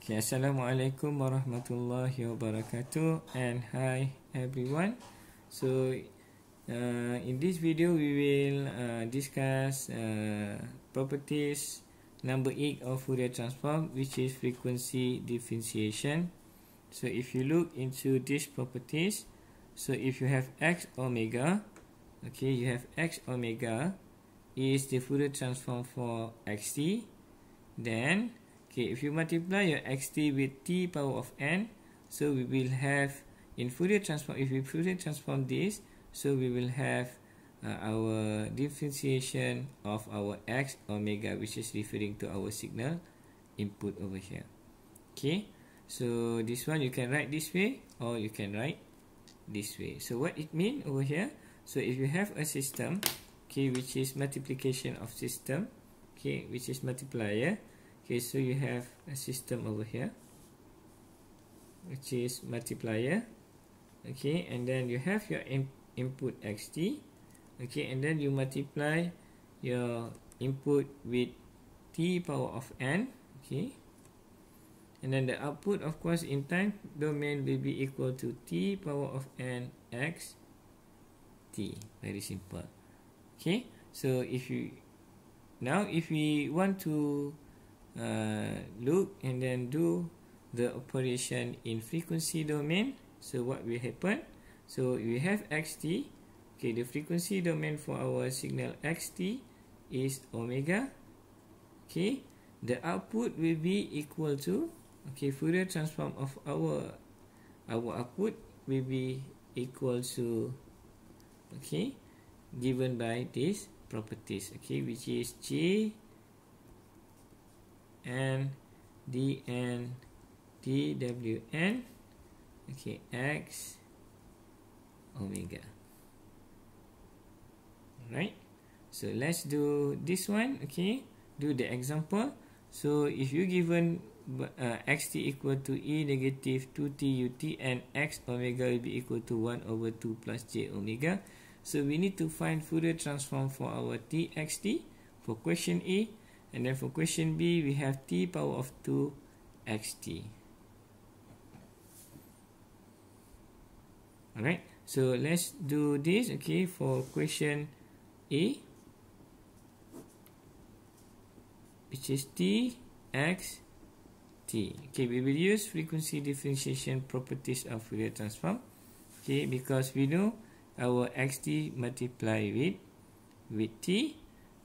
Okay, Assalamualaikum warahmatullahi wabarakatuh and hi everyone. So uh, in this video we will uh, discuss uh, properties number 8 of Fourier transform which is frequency differentiation. So if you look into these properties, so if you have x omega, okay, you have x omega is the Fourier transform for xt, then okay if you multiply your xt with t power of n so we will have in Fourier transform if we Fourier transform this so we will have uh, our differentiation of our x omega which is referring to our signal input over here okay so this one you can write this way or you can write this way so what it mean over here so if you have a system okay which is multiplication of system okay which is multiplier Okay, so you have a system over here, which is multiplier. Okay, and then you have your in input xt. Okay, and then you multiply your input with t power of n. Okay, and then the output, of course, in time domain will be equal to t power of n x t. Very simple. Okay, so if you now if we want to uh, look and then do the operation in frequency domain so what will happen so we have xt okay the frequency domain for our signal xt is omega okay the output will be equal to okay Fourier transform of our our output will be equal to okay given by this properties okay which is j n D D N W N, okay x omega right so let's do this one okay do the example so if you given uh, x t equal to e negative 2t u t and x omega will be equal to 1 over 2 plus j omega so we need to find Fourier transform for our t x t for question e. And then for question B, we have t power of 2 xt. Alright, so let's do this, okay, for question A, which is t x t. Okay, we will use frequency differentiation properties of Fourier transform, okay, because we know our x t multiply with, with t,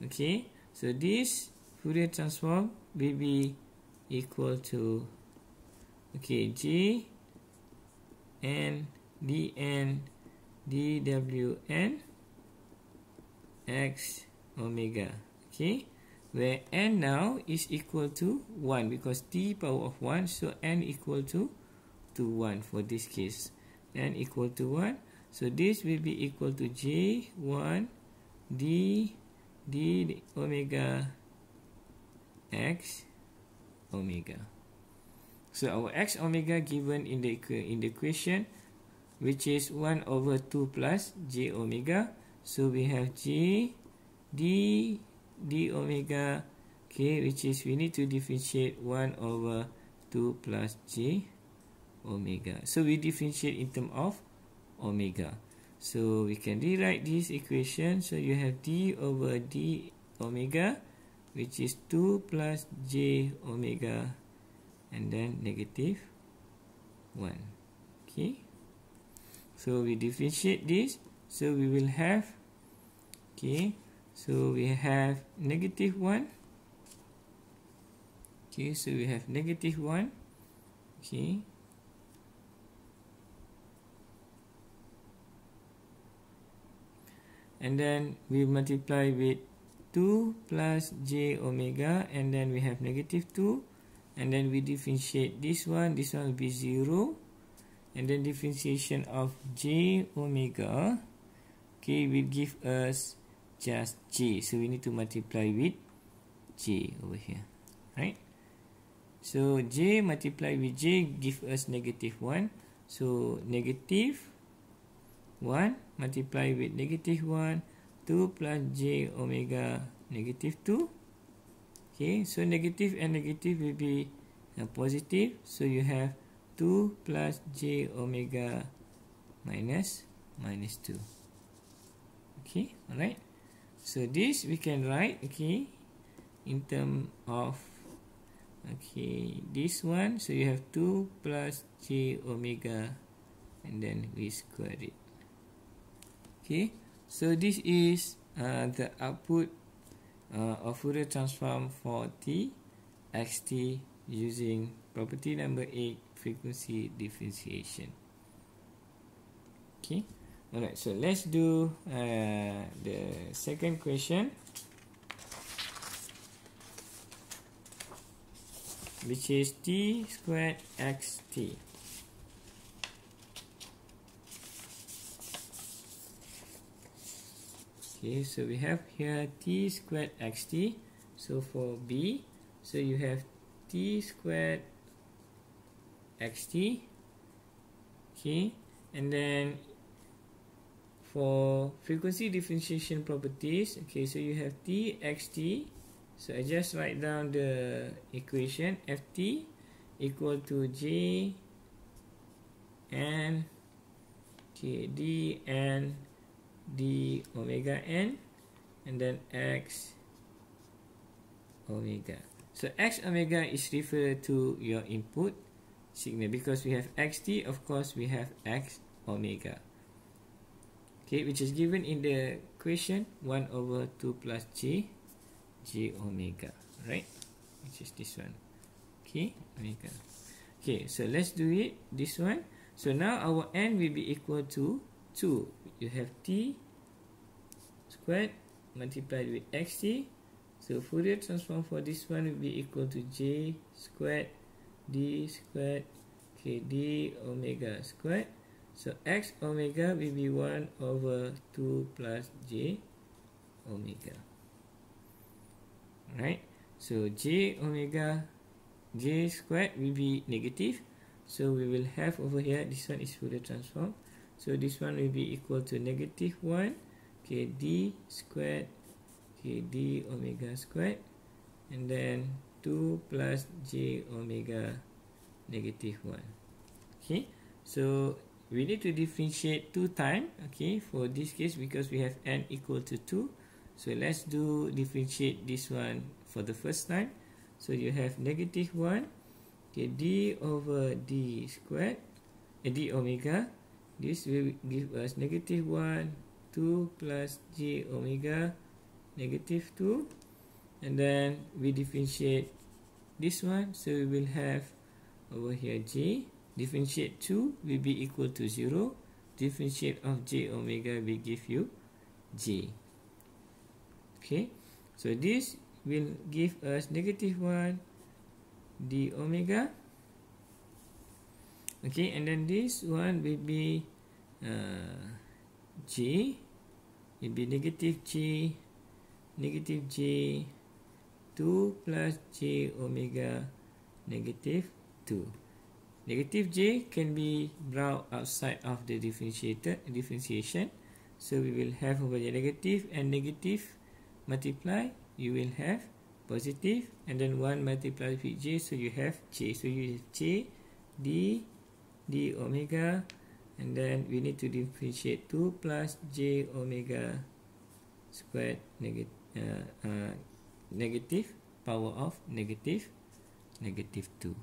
okay, so this Fourier transform BB equal to okay G N D N D W N X omega okay where n now is equal to 1 because t power of 1 so n equal to to 1 for this case n equal to 1 so this will be equal to j1 d d omega x omega. So our x omega given in the, in the equation which is 1 over 2 plus j omega. So we have j d d omega k which is we need to differentiate 1 over 2 plus j omega. So we differentiate in terms of omega. So we can rewrite this equation. So you have d over d omega which is 2 plus j omega and then negative 1. Okay. So we differentiate this. So we will have, okay, so we have negative 1. Okay, so we have negative 1. Okay. And then we multiply with plus j omega and then we have negative 2 and then we differentiate this one this one will be 0 and then differentiation of j omega okay will give us just j so we need to multiply with j over here right so j multiply with j give us negative 1 so negative 1 multiply with negative 1 2 plus J omega negative 2. Okay, so negative and negative will be uh, positive. So you have 2 plus J omega minus minus 2. Okay, alright. So this we can write, okay, in term of, okay, this one. So you have 2 plus J omega and then we square it. Okay. So this is uh, the output uh, of Fourier transform for t xt using property number 8 frequency differentiation. Okay. Alright, so let's do uh, the second question. Which is t squared xt. Okay, so we have here t squared xt. So for b, so you have t squared xt. Okay, and then for frequency differentiation properties, okay, so you have t xt. So I just write down the equation ft equal to j n k d n d omega n and then x omega. So x omega is referred to your input signal because we have xt, of course, we have x omega. Okay, which is given in the equation 1 over 2 plus g, g omega, right? Which is this one. Okay, omega. Okay, so let's do it, this one. So now our n will be equal to 2 you have t squared multiplied with xt so Fourier transform for this one will be equal to j squared d squared kd omega squared so x omega will be 1 over 2 plus j omega right so j omega j squared will be negative so we will have over here this one is Fourier transform So this one will be equal to negative 1 kd squared kd omega squared and then 2 plus j omega negative 1. Okay, so we need to differentiate 2 times okay, for this case because we have n equal to 2. So let's do differentiate this one for the first time. So you have negative 1 kd over d squared uh, d omega This will give us negative 1, 2 plus j omega negative 2. And then we differentiate this one. So we will have over here j. Differentiate 2 will be equal to 0. Differentiate of j omega will give you j. Okay. So this will give us negative 1 d omega. Negative Okay, and then this one will be uh, G. Will be negative G, negative G, 2 plus J omega negative 2. Negative J can be brought outside of the differentiator differentiation. So we will have over the negative and negative multiply. You will have positive and then 1 multiply with J. So you have J. So you have J D d omega and then we need to differentiate 2 plus j omega squared neg uh, uh, negative power of negative negative 2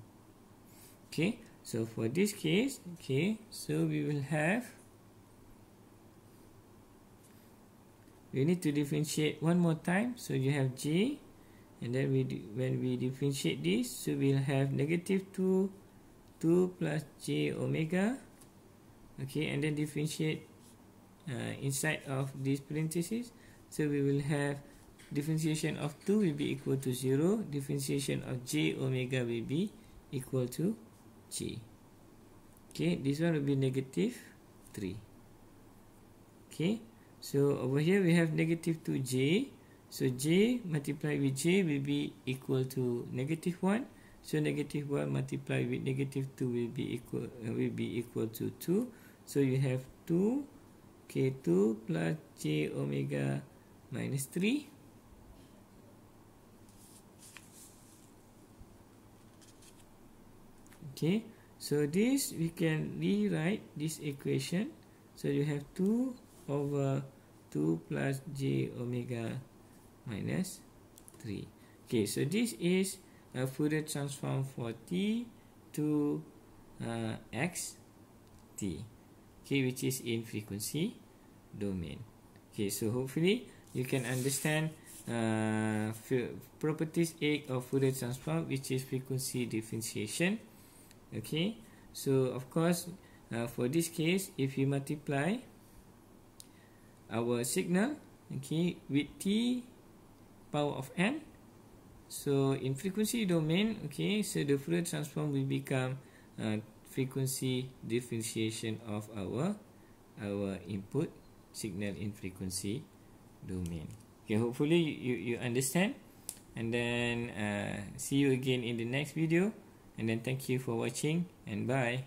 okay so for this case okay so we will have we need to differentiate one more time so you have j and then we when we differentiate this so we'll have negative 2 2 plus j omega okay and then differentiate uh, inside of this parenthesis so we will have differentiation of 2 will be equal to 0 differentiation of j omega will be equal to j okay this one will be negative 3 okay so over here we have negative 2j so j multiplied with j will be equal to negative 1 So negative 1 multiply with negative 2 will be equal uh, will be equal to 2. So you have 2 k2 plus j omega minus 3. Okay. So this we can rewrite this equation. So you have 2 over 2 plus j omega minus 3. Okay, so this is a uh, Fourier transform for t to uh, x t okay which is in frequency domain okay so hopefully you can understand uh, properties 8 of Fourier transform which is frequency differentiation okay so of course uh, for this case if you multiply our signal okay with t power of n So in frequency domain, okay, so the Fourier transform will become uh, frequency differentiation of our our input signal in frequency domain. Okay, hopefully you you understand, and then uh, see you again in the next video, and then thank you for watching and bye.